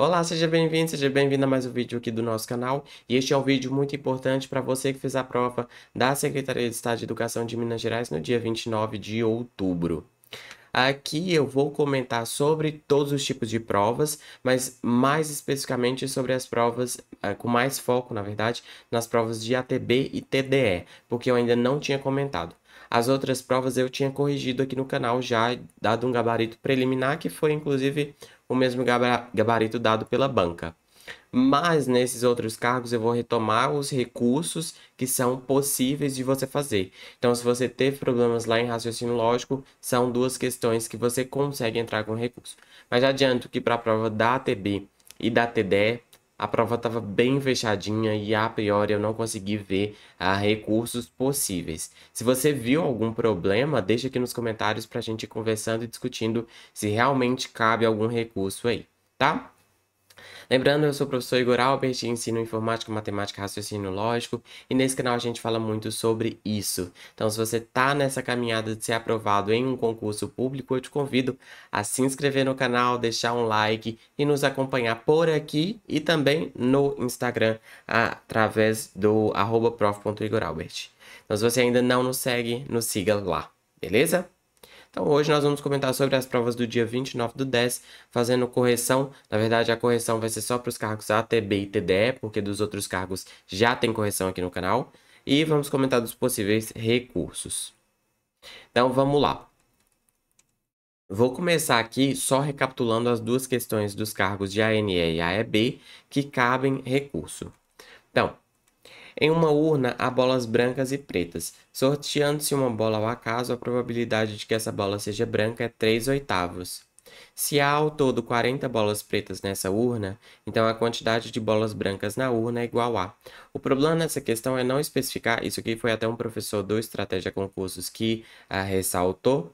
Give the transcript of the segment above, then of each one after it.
Olá, seja bem-vindo, seja bem-vindo a mais um vídeo aqui do nosso canal. E este é um vídeo muito importante para você que fez a prova da Secretaria de Estado de Educação de Minas Gerais no dia 29 de outubro. Aqui eu vou comentar sobre todos os tipos de provas, mas mais especificamente sobre as provas, eh, com mais foco, na verdade, nas provas de ATB e TDE, porque eu ainda não tinha comentado. As outras provas eu tinha corrigido aqui no canal já, dado um gabarito preliminar, que foi inclusive o mesmo gabarito dado pela banca. Mas nesses outros cargos eu vou retomar os recursos que são possíveis de você fazer. Então, se você teve problemas lá em raciocínio lógico, são duas questões que você consegue entrar com recurso. Mas adianto que para a prova da ATB e da TDE, a prova estava bem fechadinha e a priori eu não consegui ver ah, recursos possíveis. Se você viu algum problema, deixa aqui nos comentários para a gente ir conversando e discutindo se realmente cabe algum recurso aí, tá? Lembrando, eu sou o professor Igor Albert, ensino informática, matemática, raciocínio lógico, e nesse canal a gente fala muito sobre isso. Então, se você está nessa caminhada de ser aprovado em um concurso público, eu te convido a se inscrever no canal, deixar um like e nos acompanhar por aqui e também no Instagram através do prof.igoralbert. Então, se você ainda não nos segue, nos siga lá, beleza? Então hoje nós vamos comentar sobre as provas do dia 29 do 10, fazendo correção. Na verdade, a correção vai ser só para os cargos ATB e TDE, porque dos outros cargos já tem correção aqui no canal. E vamos comentar dos possíveis recursos. Então vamos lá. Vou começar aqui só recapitulando as duas questões dos cargos de ANE e AEB que cabem recurso. Então, em uma urna há bolas brancas e pretas. Sorteando-se uma bola ao acaso, a probabilidade de que essa bola seja branca é 3 oitavos. Se há ao todo 40 bolas pretas nessa urna, então a quantidade de bolas brancas na urna é igual a. O problema nessa questão é não especificar, isso aqui foi até um professor do Estratégia Concursos que ah, ressaltou.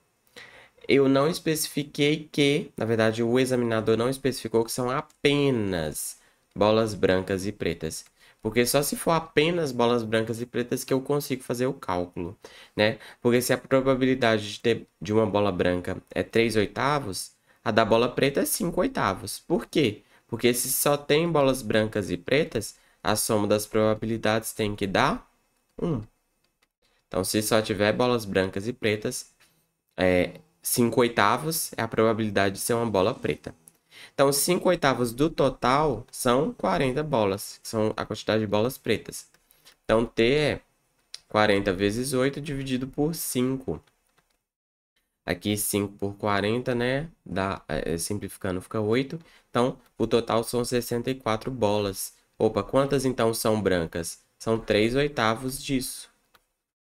Eu não especifiquei que, na verdade, o examinador não especificou que são apenas bolas brancas e pretas. Porque só se for apenas bolas brancas e pretas que eu consigo fazer o cálculo, né? Porque se a probabilidade de, ter, de uma bola branca é 3 oitavos, a da bola preta é 5 oitavos. Por quê? Porque se só tem bolas brancas e pretas, a soma das probabilidades tem que dar 1. Então, se só tiver bolas brancas e pretas, é, 5 oitavos é a probabilidade de ser uma bola preta. Então, 5 oitavos do total são 40 bolas, que são a quantidade de bolas pretas. Então, T é 40 vezes 8 dividido por 5. Aqui, 5 por 40, né? Dá, é, é simplificando, fica 8. Então, o total são 64 bolas. Opa, quantas então são brancas? São 3 oitavos disso.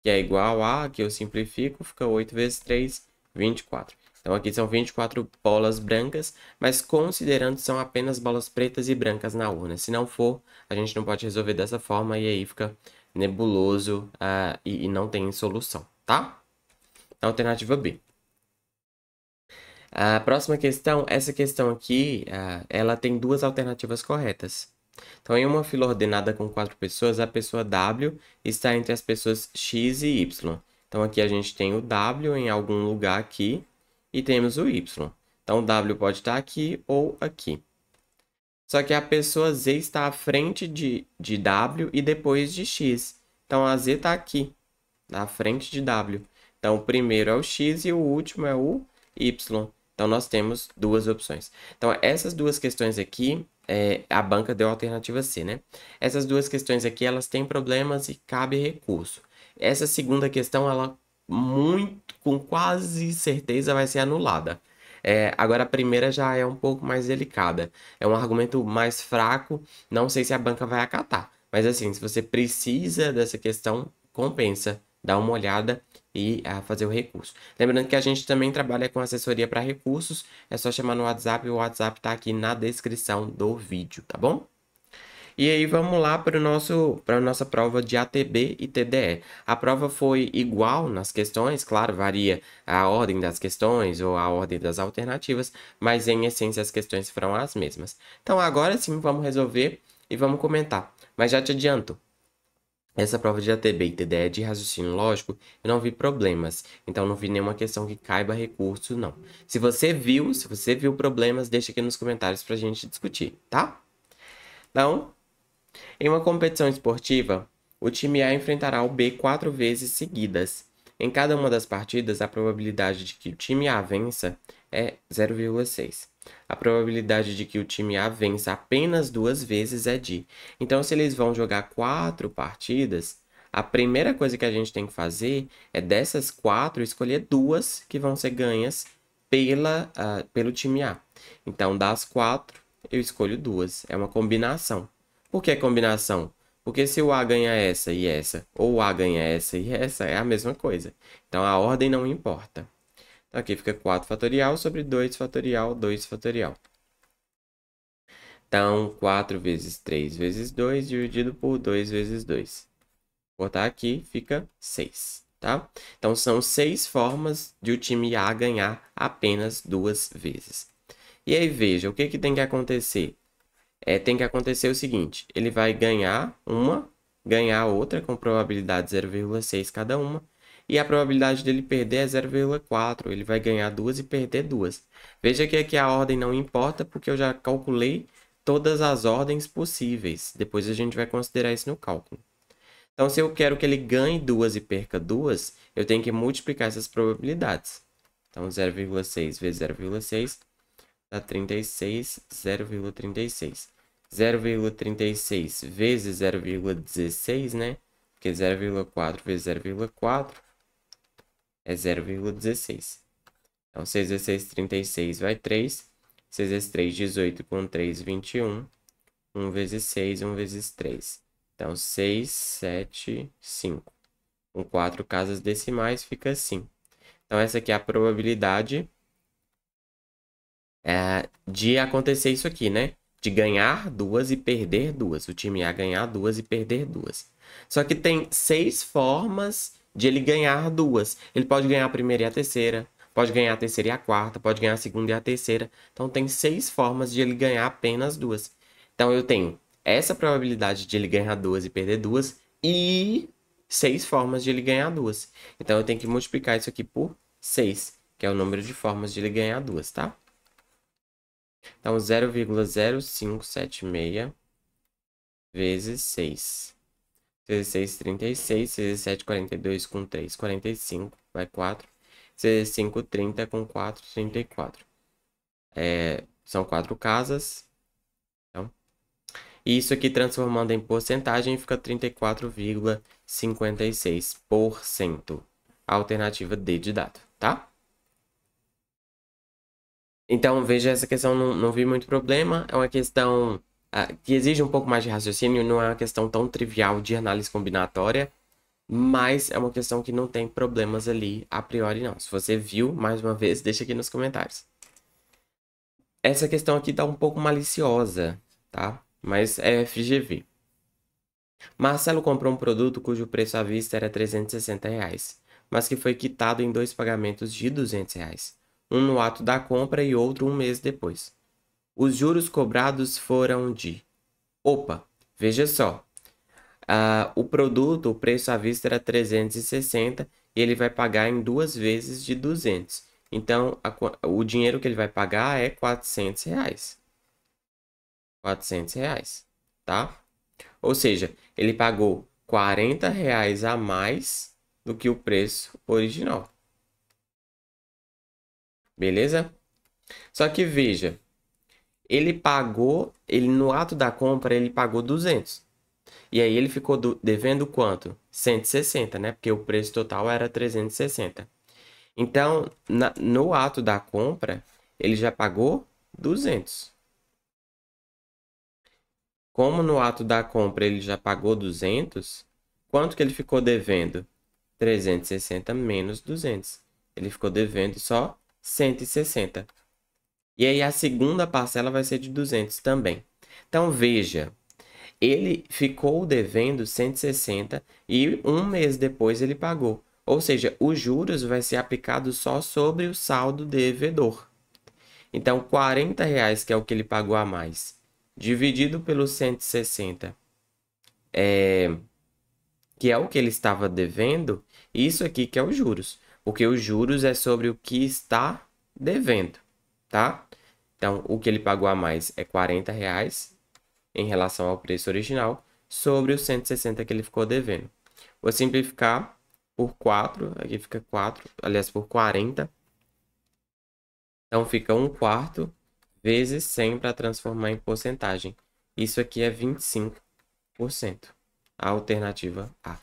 Que é igual a, aqui eu simplifico, fica 8 vezes 3, 24. Então aqui são 24 bolas brancas, mas considerando são apenas bolas pretas e brancas na urna. Se não for, a gente não pode resolver dessa forma e aí fica nebuloso uh, e, e não tem solução, tá? Alternativa B. A próxima questão, essa questão aqui, uh, ela tem duas alternativas corretas. Então, em uma fila ordenada com quatro pessoas, a pessoa W está entre as pessoas X e Y. Então, aqui a gente tem o W em algum lugar aqui, e temos o Y. Então, W pode estar aqui ou aqui. Só que a pessoa Z está à frente de, de W e depois de X. Então, a Z está aqui, na frente de W. Então, o primeiro é o X e o último é o Y. Então, nós temos duas opções. Então, essas duas questões aqui, é, a banca deu a alternativa C, né? Essas duas questões aqui, elas têm problemas e cabe recurso. Essa segunda questão, ela muito, com quase certeza vai ser anulada. É, agora a primeira já é um pouco mais delicada. É um argumento mais fraco, não sei se a banca vai acatar. Mas assim, se você precisa dessa questão, compensa dar uma olhada e a ah, fazer o recurso. Lembrando que a gente também trabalha com assessoria para recursos, é só chamar no WhatsApp, o WhatsApp está aqui na descrição do vídeo, tá bom? E aí vamos lá para nosso para a nossa prova de ATB e TDE. A prova foi igual nas questões, claro, varia a ordem das questões ou a ordem das alternativas, mas em essência as questões foram as mesmas. Então agora sim vamos resolver e vamos comentar. Mas já te adianto, essa prova de ATB e TDE de raciocínio lógico, eu não vi problemas, então não vi nenhuma questão que caiba recurso, não. Se você viu, se você viu problemas, deixa aqui nos comentários para a gente discutir, tá? Então, em uma competição esportiva, o time A enfrentará o B quatro vezes seguidas. Em cada uma das partidas, a probabilidade de que o time A vença é 0,6. A probabilidade de que o time A vença apenas duas vezes é de. Então, se eles vão jogar quatro partidas, a primeira coisa que a gente tem que fazer é dessas quatro escolher duas que vão ser ganhas pela, uh, pelo time A. Então, das quatro, eu escolho duas. É uma combinação. Por que combinação? Porque se o A ganha essa e essa, ou o A ganha essa e essa, é a mesma coisa. Então, a ordem não importa. Então, aqui fica 4 fatorial sobre 2 fatorial, 2 fatorial. Então, 4 vezes 3 vezes 2 dividido por 2 vezes 2. Botar aqui, fica 6, tá? Então, são 6 formas de o time A ganhar apenas duas vezes. E aí, veja, o que, que tem que acontecer? é, tem que acontecer o seguinte: ele vai ganhar uma, ganhar outra com probabilidade 0,6 cada uma, e a probabilidade dele perder é 0,4. Ele vai ganhar duas e perder duas. Veja que aqui a ordem não importa, porque eu já calculei todas as ordens possíveis. Depois a gente vai considerar isso no cálculo. Então, se eu quero que ele ganhe duas e perca duas, eu tenho que multiplicar essas probabilidades. Então, 0,6 vezes 0,6 dá 36, 0,36. 0,36 vezes 0,16, né? Porque 0,4 vezes 0,4 é 0,16. Então, 6 vezes 6, 36 vai 3. 6 vezes 3, 18 então, com 3, 21. 1 vezes 6, 1 vezes 3. Então, 6, 7, 5. Com 4 casas decimais fica assim. Então, essa aqui é a probabilidade é, de acontecer isso aqui, né? De ganhar duas e perder duas. O time A ganhar duas e perder duas. Só que tem seis formas de ele ganhar duas. Ele pode ganhar a primeira e a terceira, pode ganhar a terceira e a quarta, pode ganhar a segunda e a terceira. Então tem seis formas de ele ganhar apenas duas. Então eu tenho essa probabilidade de ele ganhar duas e perder duas e seis formas de ele ganhar duas. Então eu tenho que multiplicar isso aqui por seis, que é o número de formas de ele ganhar duas, tá? Então, 0,0576 vezes 6. 16, 36. 17, 42 com 3, 45. Vai 4. 15, 30 com 4, 34. É, são quatro casas. Então, isso aqui transformando em porcentagem fica 34,56%. Alternativa D de dado, tá? Então, veja, essa questão não, não vi muito problema. É uma questão uh, que exige um pouco mais de raciocínio, não é uma questão tão trivial de análise combinatória, mas é uma questão que não tem problemas ali a priori, não. Se você viu, mais uma vez, deixa aqui nos comentários. Essa questão aqui tá um pouco maliciosa, tá? Mas é FGV. Marcelo comprou um produto cujo preço à vista era 360 reais, mas que foi quitado em dois pagamentos de 200 reais um no ato da compra e outro um mês depois. Os juros cobrados foram de. Opa, veja só. Uh, o produto, o preço à vista era 360 e ele vai pagar em duas vezes de 200. Então, a, o dinheiro que ele vai pagar é 400 reais. 400 reais, tá? Ou seja, ele pagou 40 reais a mais do que o preço original. Beleza? Só que veja, ele pagou, ele no ato da compra, ele pagou 200. E aí ele ficou do, devendo quanto? 160, né? Porque o preço total era 360. Então, na, no ato da compra, ele já pagou 200. Como no ato da compra ele já pagou 200, quanto que ele ficou devendo? 360 menos 200. Ele ficou devendo só 160. E aí a segunda parcela vai ser de 200 também. Então veja, ele ficou devendo 160 e um mês depois ele pagou. Ou seja, os juros vai ser aplicado só sobre o saldo devedor. Então, 40 reais, que é o que ele pagou a mais, dividido pelo 160, é, que é o que ele estava devendo, isso aqui que é os juros. Porque os juros é sobre o que está devendo, tá? Então, o que ele pagou a mais é 40 reais em relação ao preço original sobre os 160 que ele ficou devendo. Vou simplificar por 4, aqui fica 4, aliás, por 40. Então, fica 1 quarto vezes 100 para transformar em porcentagem. Isso aqui é 25%, a alternativa A.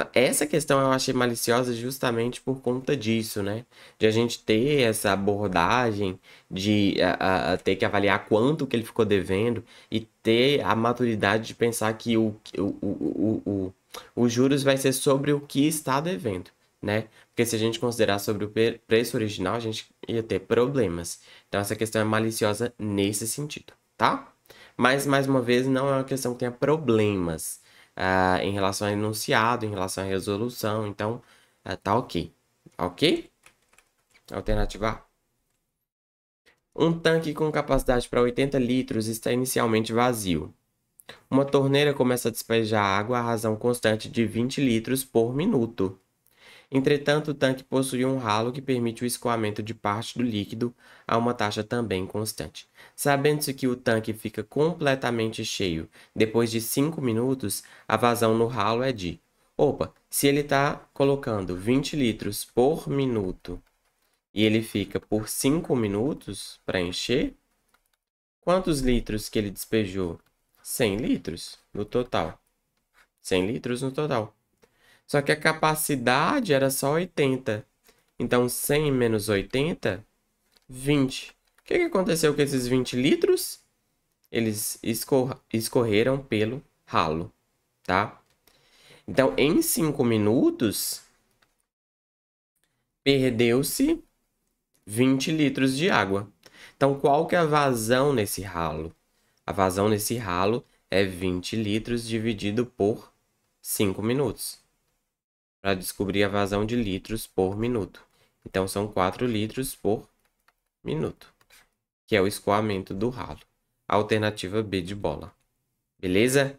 Então, essa questão eu achei maliciosa justamente por conta disso, né? De a gente ter essa abordagem de a, a, ter que avaliar quanto que ele ficou devendo e ter a maturidade de pensar que o, o, o, o, o, o juros vai ser sobre o que está devendo, né? Porque se a gente considerar sobre o preço original, a gente ia ter problemas. Então essa questão é maliciosa nesse sentido, tá? Mas, mais uma vez, não é uma questão que tenha problemas ah, em relação a enunciado, em relação à resolução. Então, ah, tá ok. Ok? Alternativa A. Um tanque com capacidade para 80 litros está inicialmente vazio. Uma torneira começa a despejar água a razão constante de 20 litros por minuto. Entretanto, o tanque possui um ralo que permite o escoamento de parte do líquido a uma taxa também constante. Sabendo-se que o tanque fica completamente cheio depois de 5 minutos, a vazão no ralo é de. Opa, se ele está colocando 20 litros por minuto e ele fica por 5 minutos para encher, quantos litros que ele despejou? 100 litros no total. 100 litros no total. Só que a capacidade era só 80. Então, 100 menos 80, 20. O que, aconteceu com esses 20 litros? Eles escor escorreram pelo ralo, tá? Então, em 5 minutos, perdeu-se 20 litros de água. Então, qual que é a vazão nesse ralo? A vazão nesse ralo é 20 litros dividido por 5 minutos para descobrir a vazão de litros por minuto. Então, são 4 litros por minuto, que é o escoamento do ralo. Alternativa B de bola. Beleza?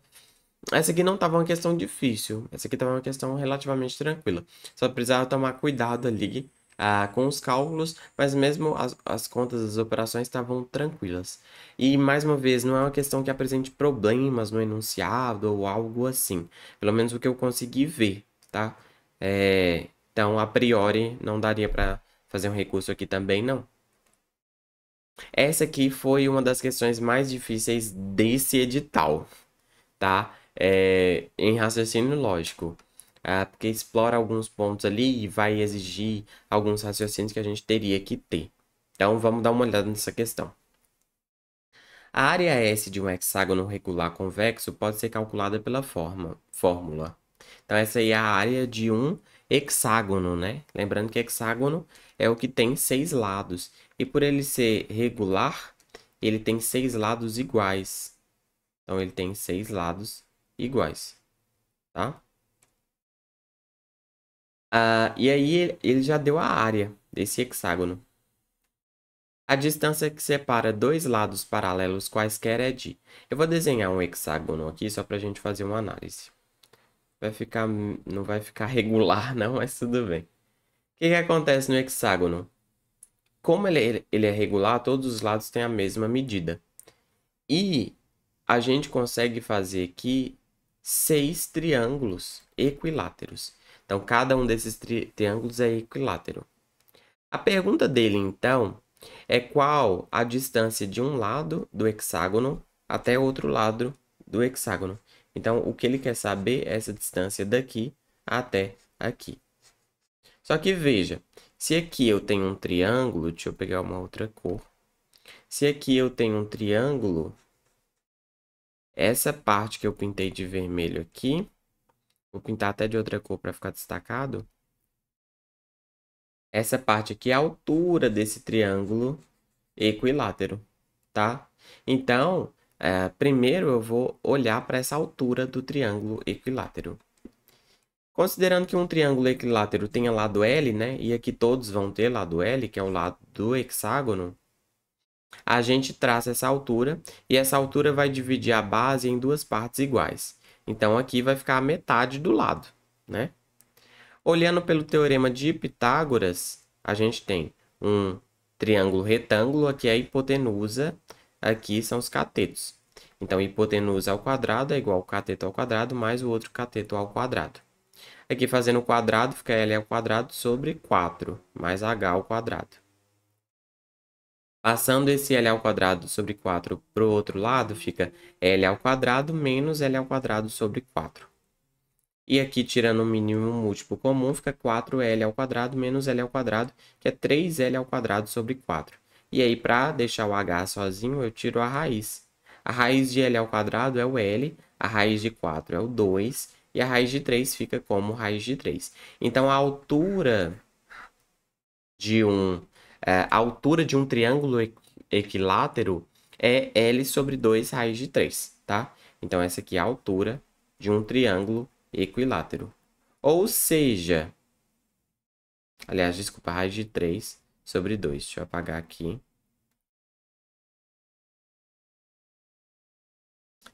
Essa aqui não estava uma questão difícil. Essa aqui estava uma questão relativamente tranquila. Só precisava tomar cuidado ali ah, com os cálculos, mas mesmo as, as contas das operações estavam tranquilas. E mais uma vez, não é uma questão que apresente problemas no enunciado ou algo assim. Pelo menos o que eu consegui ver, tá? É, então, a priori, não daria para fazer um recurso aqui também, não. Essa aqui foi uma das questões mais difíceis desse edital, tá? É, em raciocínio lógico. Tá? porque explora alguns pontos ali e vai exigir alguns raciocínios que a gente teria que ter. Então, vamos dar uma olhada nessa questão. A área S de um hexágono regular convexo pode ser calculada pela forma, fórmula então essa aí é a área de um hexágono, né? Lembrando que hexágono é o que tem seis lados. E por ele ser regular, ele tem seis lados iguais. Então ele tem seis lados iguais, tá? Ah, e aí ele já deu a área desse hexágono. A distância que separa dois lados paralelos quaisquer é de... Eu vou desenhar um hexágono aqui só para a gente fazer uma análise vai ficar, não vai ficar regular não, mas tudo bem. O que, que acontece no hexágono? Como ele é, ele é regular, todos os lados têm a mesma medida. E a gente consegue fazer aqui seis triângulos equiláteros. Então, cada um desses tri triângulos é equilátero. A pergunta dele, então, é qual a distância de um lado do hexágono até outro lado do hexágono. Então, o que ele quer saber é essa distância daqui até aqui. Só que veja, se aqui eu tenho um triângulo, deixa eu pegar uma outra cor. Se aqui eu tenho um triângulo, essa parte que eu pintei de vermelho aqui, vou pintar até de outra cor para ficar destacado. Essa parte aqui é a altura desse triângulo equilátero, tá? Então, Uh, primeiro, eu vou olhar para essa altura do triângulo equilátero. Considerando que um triângulo equilátero tenha lado L, né, e aqui todos vão ter lado L, que é o lado do hexágono, a gente traça essa altura e essa altura vai dividir a base em duas partes iguais. Então, aqui vai ficar a metade do lado, né? Olhando pelo teorema de Pitágoras, a gente tem um triângulo retângulo, aqui é a hipotenusa, aqui são os catetos. Então, hipotenusa ao quadrado é igual ao cateto ao quadrado mais o outro cateto ao quadrado. Aqui fazendo o quadrado, fica L ao quadrado sobre 4, mais H ao quadrado. Passando esse L ao quadrado sobre 4 para o outro lado, fica L ao quadrado menos L ao quadrado sobre 4. E aqui, tirando o mínimo múltiplo comum, fica 4L ao quadrado menos L ao quadrado, que é 3L ao quadrado sobre 4. E aí, para deixar o h sozinho, eu tiro a raiz. A raiz de L ao quadrado é o L, a raiz de 4 é o 2 e a raiz de 3 fica como raiz de 3. Então, a altura de um, é, a altura de um triângulo equilátero é L sobre 2 raiz de 3, tá? Então, essa aqui é a altura de um triângulo equilátero. Ou seja, aliás, desculpa, raiz de 3 sobre 2. Deixa eu apagar aqui.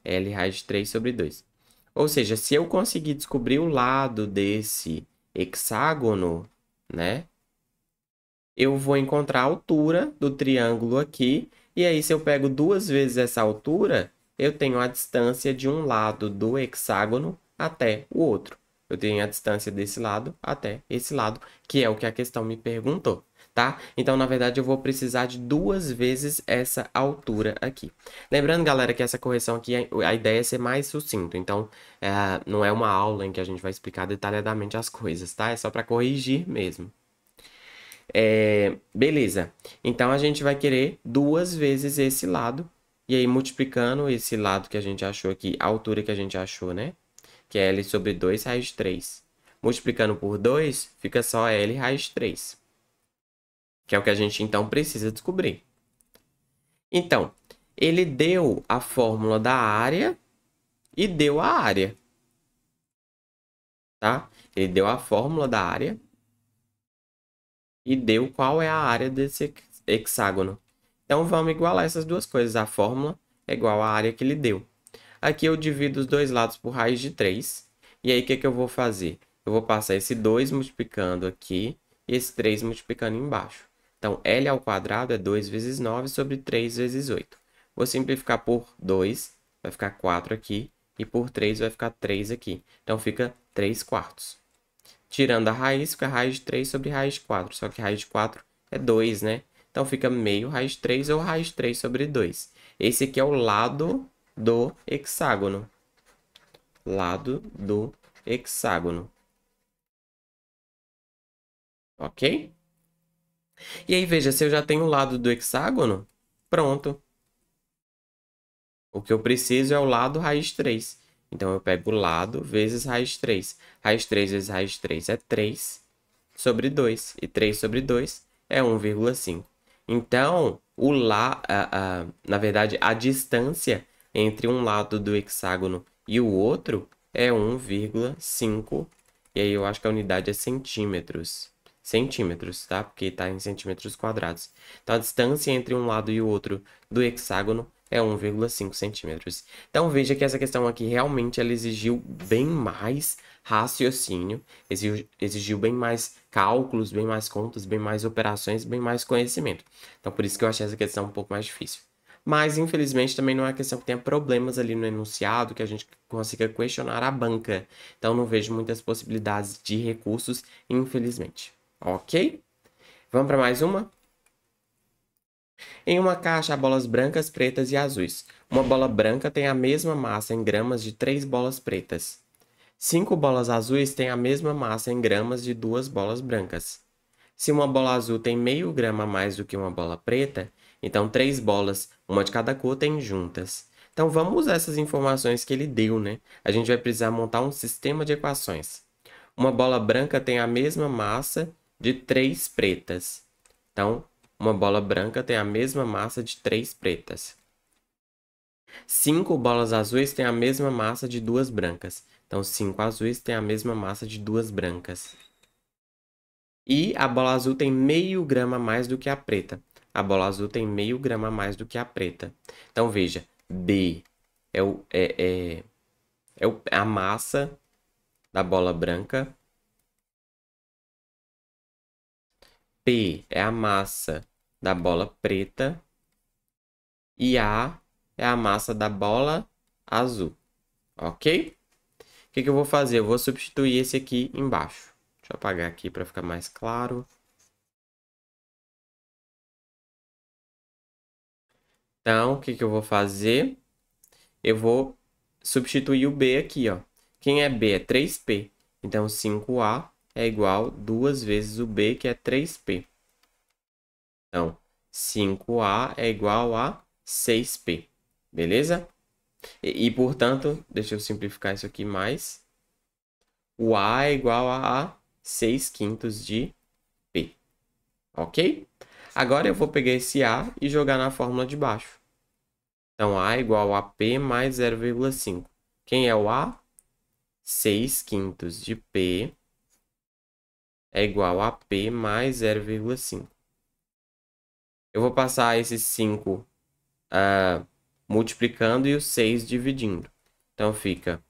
L raiz de 3 sobre 2. Ou seja, se eu conseguir descobrir o lado desse hexágono, né? Eu vou encontrar a altura do triângulo aqui. E aí, se eu pego duas vezes essa altura, eu tenho a distância de um lado do hexágono até o outro. Eu tenho a distância desse lado até esse lado, que é o que a questão me perguntou tá? Então, na verdade, eu vou precisar de duas vezes essa altura aqui. Lembrando, galera, que essa correção aqui, é, a ideia é ser mais sucinto. Então, é, não é uma aula em que a gente vai explicar detalhadamente as coisas, tá? É só para corrigir mesmo. É, beleza. Então, a gente vai querer duas vezes esse lado. E aí, multiplicando esse lado que a gente achou aqui, a altura que a gente achou, né? Que é L sobre 2 raiz de 3. Multiplicando por 2, fica só L raiz de 3 que é o que a gente então precisa descobrir. Então, ele deu a fórmula da área e deu a área. Tá? Ele deu a fórmula da área e deu qual é a área desse hexágono. Então, vamos igualar essas duas coisas. A fórmula é igual à área que ele deu. Aqui eu divido os dois lados por raiz de 3. E aí, o que, que eu vou fazer? Eu vou passar esse 2 multiplicando aqui e esse 3 multiplicando embaixo. Então, L ao quadrado é 2 vezes 9 sobre 3 vezes 8. Vou simplificar por 2, vai ficar 4 aqui, e por 3 vai ficar 3 aqui. Então, fica 3 quartos. Tirando a raiz, fica raiz de 3 sobre raiz de 4, só que raiz de 4 é 2, né? Então, fica meio raiz de 3 ou raiz de 3 sobre 2. Esse aqui é o lado do hexágono. Lado do hexágono. Ok? E aí, veja, se eu já tenho o lado do hexágono, pronto. O que eu preciso é o lado raiz 3. Então, eu pego o lado vezes raiz 3. Raiz 3 vezes raiz 3 é 3 sobre 2. E 3 sobre 2 é 1,5. Então, o lá, a, a, na verdade, a distância entre um lado do hexágono e o outro é 1,5. E aí, eu acho que a unidade é centímetros centímetros, tá? Porque está em centímetros quadrados. Então, a distância entre um lado e o outro do hexágono é 1,5 centímetros. Então, veja que essa questão aqui realmente ela exigiu bem mais raciocínio, exigiu, exigiu bem mais cálculos, bem mais contas, bem mais operações, bem mais conhecimento. Então, por isso que eu achei essa questão um pouco mais difícil. Mas, infelizmente, também não é questão que tenha problemas ali no enunciado, que a gente consiga questionar a banca. Então, não vejo muitas possibilidades de recursos, infelizmente. Ok? Vamos para mais uma? Em uma caixa há bolas brancas, pretas e azuis. Uma bola branca tem a mesma massa em gramas de três bolas pretas. Cinco bolas azuis têm a mesma massa em gramas de duas bolas brancas. Se uma bola azul tem meio grama a mais do que uma bola preta, então três bolas, uma de cada cor, têm juntas. Então vamos usar essas informações que ele deu, né? A gente vai precisar montar um sistema de equações. Uma bola branca tem a mesma massa de três pretas. Então, uma bola branca tem a mesma massa de três pretas. Cinco bolas azuis têm a mesma massa de duas brancas. Então, cinco azuis têm a mesma massa de duas brancas. E a bola azul tem meio grama a mais do que a preta. A bola azul tem meio grama a mais do que a preta. Então, veja, B é, o, é, é, é a massa da bola branca P é a massa da bola preta e A é a massa da bola azul, ok? O que, que eu vou fazer? Eu vou substituir esse aqui embaixo. Deixa eu apagar aqui para ficar mais claro. Então, o que, que eu vou fazer? Eu vou substituir o B aqui, ó. Quem é B? É 3P. Então, 5A é igual a 2 vezes o B, que é 3P. Então, 5A é igual a 6P, beleza? E, e, portanto, deixa eu simplificar isso aqui mais. O A é igual a, a 6 quintos de P, ok? Agora eu vou pegar esse A e jogar na fórmula de baixo. Então, A é igual a P mais 0,5. Quem é o A? 6 quintos de P é igual a P mais 0,5. Eu vou passar esses 5 uh, ah, multiplicando e os 6 dividindo. Então fica...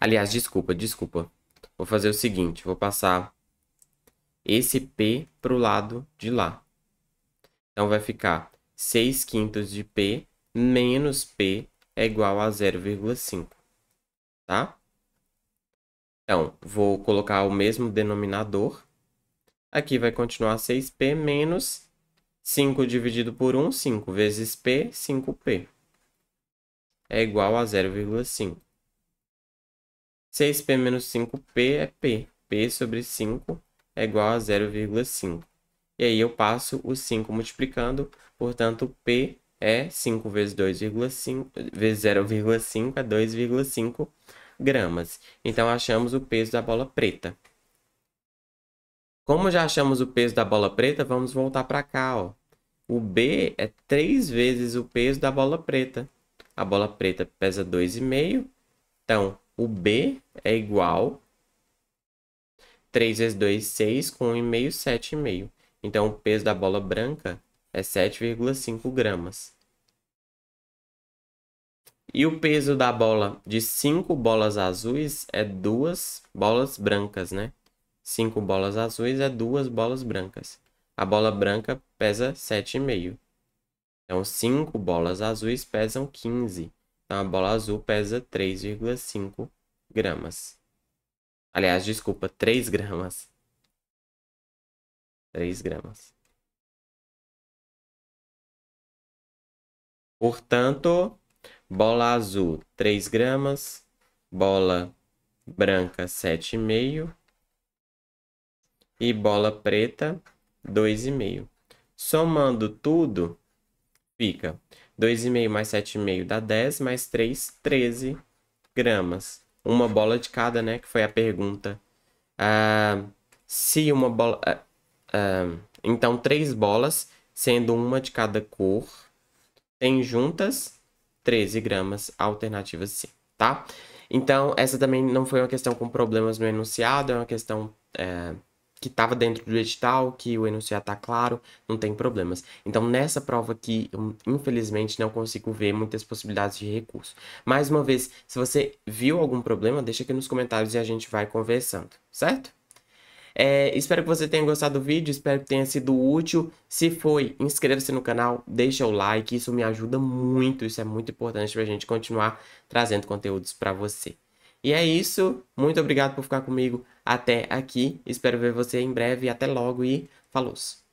Aliás, desculpa, desculpa. Vou fazer o seguinte, vou passar esse P para o lado de lá. Então vai ficar 6 quintos de P menos P é igual a 0,5, tá? Então, vou colocar o mesmo denominador. Aqui vai continuar 6p menos 5 dividido por 1, 5 vezes p, 5p. É igual a 0,5. 6p menos 5p é p. p sobre 5 é igual a 0,5. E aí eu passo o 5 multiplicando, portanto, p é 5 vezes 2,5 vezes 0,5 é 2,5 gramas. Então, achamos o peso da bola preta. Como já achamos o peso da bola preta, vamos voltar para cá. Ó. O B é 3 vezes o peso da bola preta. A bola preta pesa 2,5. Então, o B é igual 3 vezes 2, 6, com 1,5, 7,5. Então, o peso da bola branca é 7,5 gramas. E o peso da bola de 5 bolas azuis é 2 bolas brancas, né? 5 bolas azuis é 2 bolas brancas. A bola branca pesa 7,5. Então, 5 bolas azuis pesam 15. Então, a bola azul pesa 3,5 gramas. Aliás, desculpa, 3 gramas. 3 gramas. Portanto, Bola azul, 3 gramas. Bola branca, 7,5. E bola preta, 2,5. Somando tudo, fica 2,5 mais 7,5 dá 10, mais 3, 13 gramas. Uma bola de cada, né? Que foi a pergunta. Ah, se uma bola... Ah, ah então, três bolas, sendo uma de cada cor, tem juntas 13 gramas, alternativa C, tá? Então, essa também não foi uma questão com problemas no enunciado, é uma questão é, que estava dentro do edital, que o enunciado está claro, não tem problemas. Então, nessa prova aqui, eu, infelizmente, não consigo ver muitas possibilidades de recurso. Mais uma vez, se você viu algum problema, deixa aqui nos comentários e a gente vai conversando, certo? É, espero que você tenha gostado do vídeo, espero que tenha sido útil. Se foi, inscreva-se no canal, deixa o like, isso me ajuda muito, isso é muito importante para a gente continuar trazendo conteúdos para você. E é isso, muito obrigado por ficar comigo até aqui, espero ver você em breve, até logo e falou!